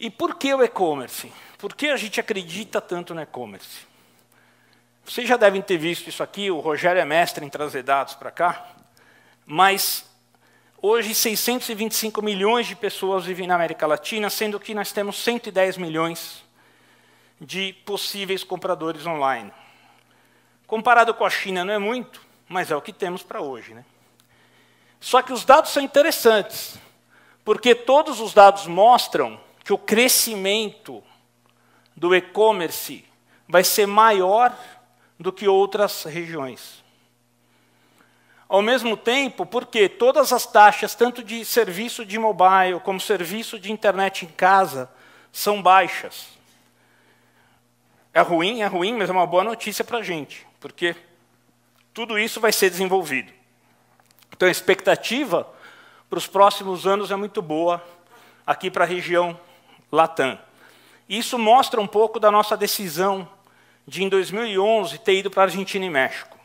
E por que o e-commerce? Por que a gente acredita tanto no e-commerce? Vocês já devem ter visto isso aqui, o Rogério é mestre em trazer dados para cá, mas hoje 625 milhões de pessoas vivem na América Latina, sendo que nós temos 110 milhões de possíveis compradores online. Comparado com a China, não é muito, mas é o que temos para hoje. Né? Só que os dados são interessantes, porque todos os dados mostram que o crescimento do e-commerce vai ser maior do que outras regiões. Ao mesmo tempo, porque todas as taxas, tanto de serviço de mobile como serviço de internet em casa, são baixas. É ruim, é ruim, mas é uma boa notícia para a gente, porque tudo isso vai ser desenvolvido. Então, a expectativa para os próximos anos é muito boa aqui para a região Latam. Isso mostra um pouco da nossa decisão de, em 2011, ter ido para a Argentina e México.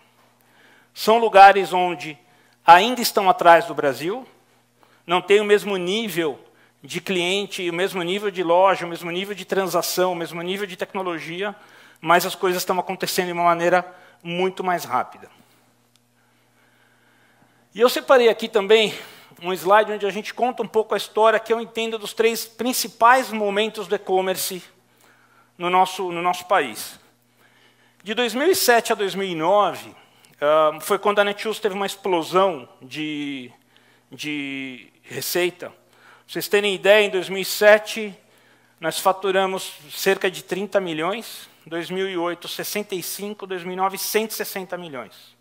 São lugares onde ainda estão atrás do Brasil, não tem o mesmo nível de cliente, o mesmo nível de loja, o mesmo nível de transação, o mesmo nível de tecnologia, mas as coisas estão acontecendo de uma maneira muito mais rápida. E eu separei aqui também um slide onde a gente conta um pouco a história que eu entendo dos três principais momentos do e-commerce no nosso, no nosso país. De 2007 a 2009, uh, ah, foi quando a Netshoes teve uma explosão de, de receita. Pra vocês terem ideia, em 2007, nós faturamos cerca de 30 milhões, 2008, 65, 2009, 160 milhões.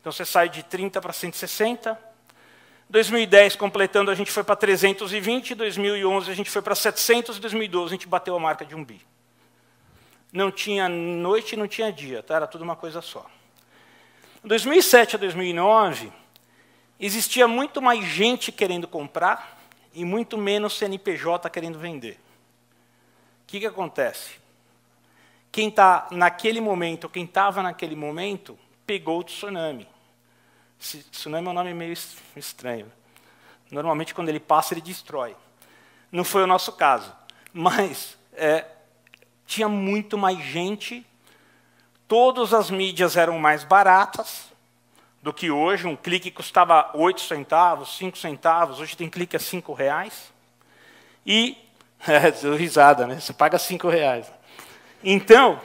Então, você sai de 30 para 160, 2010, completando, a gente foi para 320, 2011 a gente foi para 700, 2012 a gente bateu a marca de um bi. Não tinha noite, não tinha dia, tá? era tudo uma coisa só. 2007 a 2009, existia muito mais gente querendo comprar e muito menos CNPJ querendo vender. O que, que acontece? Quem está naquele momento, quem estava naquele momento, pegou o tsunami. Tsunami é um nome é meio estranho. Normalmente, quando ele passa, ele destrói. Não foi o nosso caso. Mas é, tinha muito mais gente, todas as mídias eram mais baratas do que hoje. Um clique custava 8 centavos, 5 centavos, hoje tem clique a 5 reais. E, é, deu risada, né? Você paga 5 reais. Então,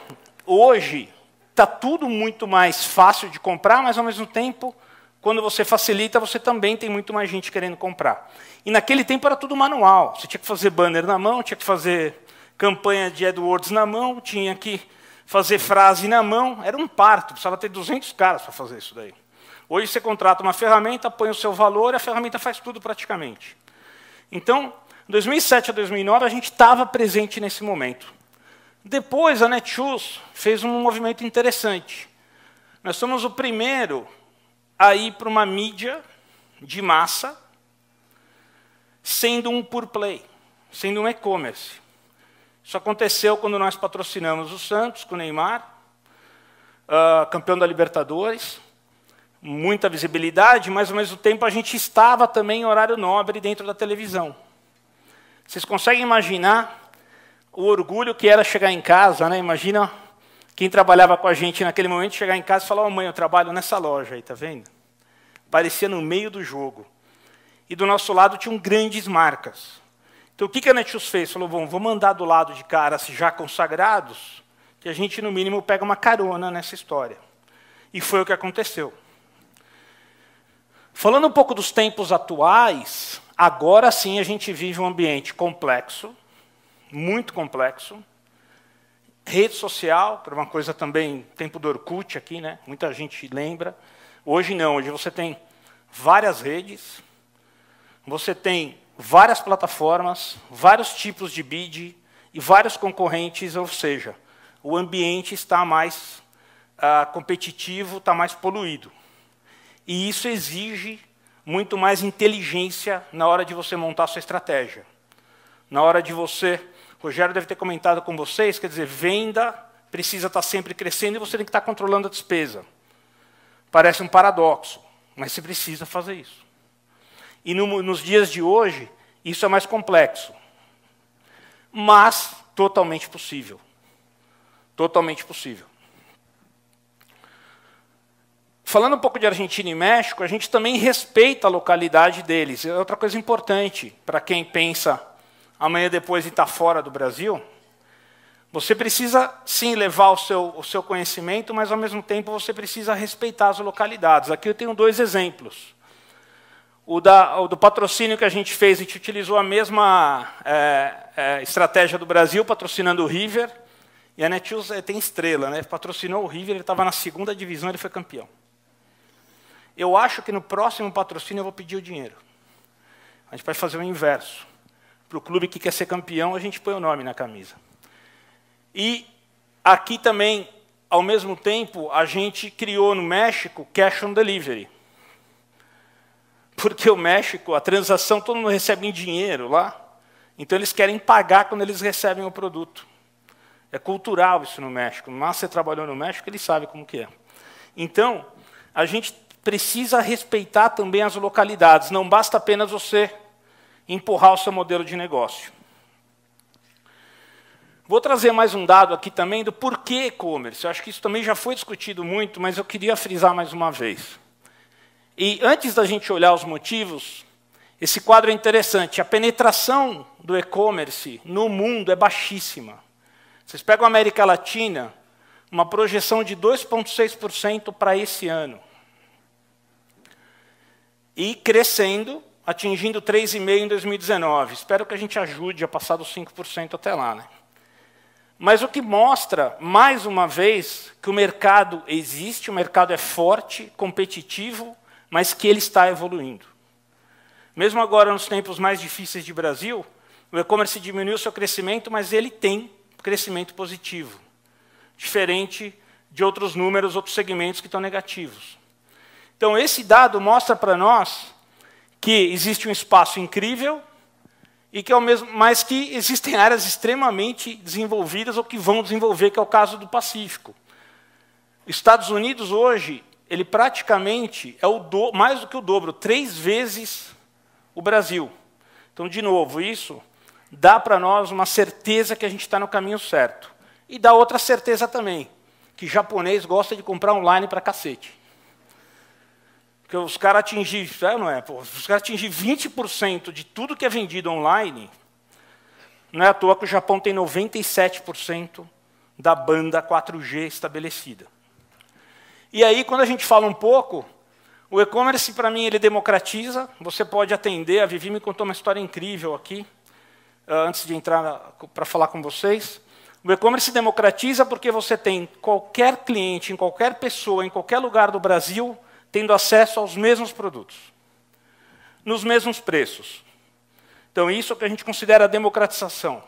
hoje, está tudo muito mais fácil de comprar, mas ao mesmo tempo quando você facilita, você também tem muito mais gente querendo comprar. E naquele tempo era tudo manual. Você tinha que fazer banner na mão, tinha que fazer campanha de AdWords na mão, tinha que fazer frase na mão. Era um parto, precisava ter 200 caras para fazer isso daí. Hoje você contrata uma ferramenta, põe o seu valor e a ferramenta faz tudo praticamente. Então, 2007 a 2009, a gente estava presente nesse momento. Depois, a Netshoes fez um movimento interessante. Nós somos o primeiro Aí para uma mídia de massa, sendo um pure play, sendo um e-commerce. Isso aconteceu quando nós patrocinamos o Santos com o Neymar, uh, campeão da Libertadores, muita visibilidade, mas ao mesmo tempo a gente estava também em horário nobre dentro da televisão. Vocês conseguem imaginar o orgulho que era chegar em casa, né? Imagina quem trabalhava com a gente naquele momento chegar em casa e falar: oh, mãe, eu trabalho nessa loja aí, tá vendo? Parecia no meio do jogo. E do nosso lado tinham grandes marcas. Então o que, que a Netshoes fez? Falou: bom, vou mandar do lado de caras já consagrados, que a gente, no mínimo, pega uma carona nessa história. E foi o que aconteceu. Falando um pouco dos tempos atuais, agora sim a gente vive um ambiente complexo, muito complexo, Rede social, para uma coisa também, tempo do Orkut aqui, né? muita gente lembra. Hoje não, hoje você tem várias redes, você tem várias plataformas, vários tipos de bid e vários concorrentes, ou seja, o ambiente está mais ah, competitivo, está mais poluído. E isso exige muito mais inteligência na hora de você montar a sua estratégia, na hora de você Rogério deve ter comentado com vocês, quer dizer, venda precisa estar sempre crescendo e você tem que estar controlando a despesa. Parece um paradoxo, mas você precisa fazer isso. E no, nos dias de hoje, isso é mais complexo. Mas totalmente possível. Totalmente possível. Falando um pouco de Argentina e México, a gente também respeita a localidade deles. É outra coisa importante para quem pensa amanhã depois está fora do Brasil, você precisa sim levar o seu, o seu conhecimento, mas ao mesmo tempo você precisa respeitar as localidades. Aqui eu tenho dois exemplos. O, da, o do patrocínio que a gente fez, a gente utilizou a mesma é, é, estratégia do Brasil, patrocinando o River. E a Netshoes é, tem estrela, né? patrocinou o River, ele estava na segunda divisão, ele foi campeão. Eu acho que no próximo patrocínio eu vou pedir o dinheiro. A gente vai fazer o inverso para o clube que quer ser campeão, a gente põe o nome na camisa. E aqui também, ao mesmo tempo, a gente criou no México cash on delivery. Porque o México, a transação, todo mundo recebe em dinheiro lá. Então eles querem pagar quando eles recebem o produto. É cultural isso no México. Mas você trabalhou no México, ele sabe como que é. Então, a gente precisa respeitar também as localidades. Não basta apenas você empurrar o seu modelo de negócio. Vou trazer mais um dado aqui também do porquê e-commerce. acho que isso também já foi discutido muito, mas eu queria frisar mais uma vez. E antes da gente olhar os motivos, esse quadro é interessante. A penetração do e-commerce no mundo é baixíssima. Vocês pegam a América Latina, uma projeção de 2,6% para esse ano. E crescendo atingindo 3,5% em 2019. Espero que a gente ajude a passar dos 5% até lá. Né? Mas o que mostra, mais uma vez, que o mercado existe, o mercado é forte, competitivo, mas que ele está evoluindo. Mesmo agora, nos tempos mais difíceis de Brasil, o e-commerce diminuiu seu crescimento, mas ele tem crescimento positivo, diferente de outros números, outros segmentos que estão negativos. Então, esse dado mostra para nós que existe um espaço incrível e que é o mesmo, mas que existem áreas extremamente desenvolvidas ou que vão desenvolver, que é o caso do Pacífico. Estados Unidos hoje, ele praticamente é do, mais do que o dobro, três vezes o Brasil. Então, de novo, isso dá para nós uma certeza que a gente está no caminho certo. E dá outra certeza também, que japonês gosta de comprar online para cacete. Porque os caras atingem, é, não é? Os caras atingem 20% de tudo que é vendido online. Não é à toa que o Japão tem 97% da banda 4G estabelecida. E aí, quando a gente fala um pouco, o e-commerce, para mim, ele democratiza. Você pode atender. A Vivi me contou uma história incrível aqui, ah, antes de entrar para falar com vocês. O e-commerce democratiza porque você tem qualquer cliente, em qualquer pessoa, em qualquer lugar do Brasil, tendo acesso aos mesmos produtos, nos mesmos preços. Então, isso é o que a gente considera democratização.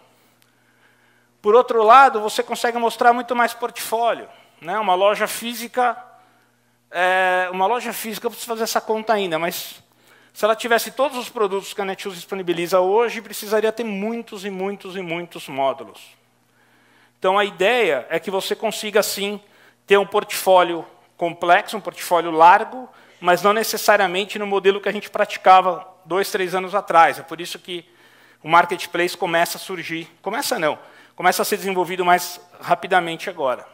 Por outro lado, você consegue mostrar muito mais portfólio. Né? Uma loja física, é, uma loja física, eu preciso fazer essa conta ainda, mas se ela tivesse todos os produtos que a Netshoes disponibiliza hoje, precisaria ter muitos e muitos e muitos módulos. Então, a ideia é que você consiga, sim, ter um portfólio complexo, um portfólio largo, mas não necessariamente no modelo que a gente praticava dois, três anos atrás. É por isso que o marketplace começa a surgir. Começa não, começa a ser desenvolvido mais rapidamente agora.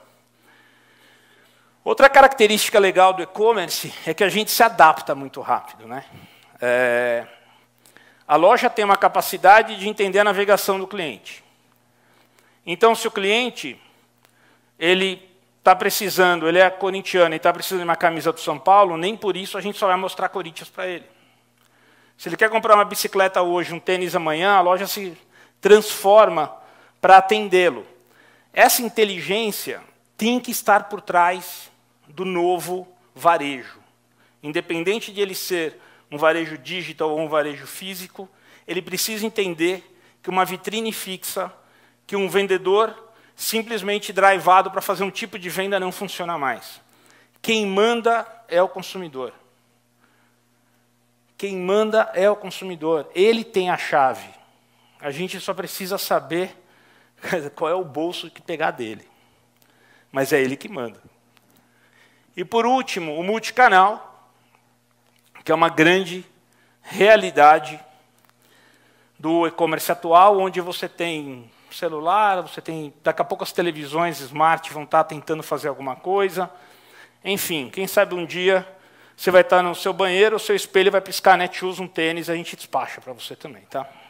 Outra característica legal do e-commerce é que a gente se adapta muito rápido. Né? É, a loja tem uma capacidade de entender a navegação do cliente. Então, se o cliente ele está precisando, ele é corintiano e está precisando de uma camisa do São Paulo, nem por isso a gente só vai mostrar Corinthians para ele. Se ele quer comprar uma bicicleta hoje, um tênis amanhã, a loja se transforma para atendê-lo. Essa inteligência tem que estar por trás do novo varejo. Independente de ele ser um varejo digital ou um varejo físico, ele precisa entender que uma vitrine fixa, que um vendedor simplesmente drivado para fazer um tipo de venda não funciona mais. Quem manda é o consumidor. Quem manda é o consumidor. Ele tem a chave. A gente só precisa saber qual é o bolso que pegar dele. Mas é ele que manda. E por último, o multicanal, que é uma grande realidade do e-commerce atual, onde você tem celular, você tem, daqui a pouco as televisões smart vão estar tentando fazer alguma coisa. Enfim, quem sabe um dia você vai estar no seu banheiro, o seu espelho vai piscar, né? Te usa um tênis, a gente despacha para você também, tá?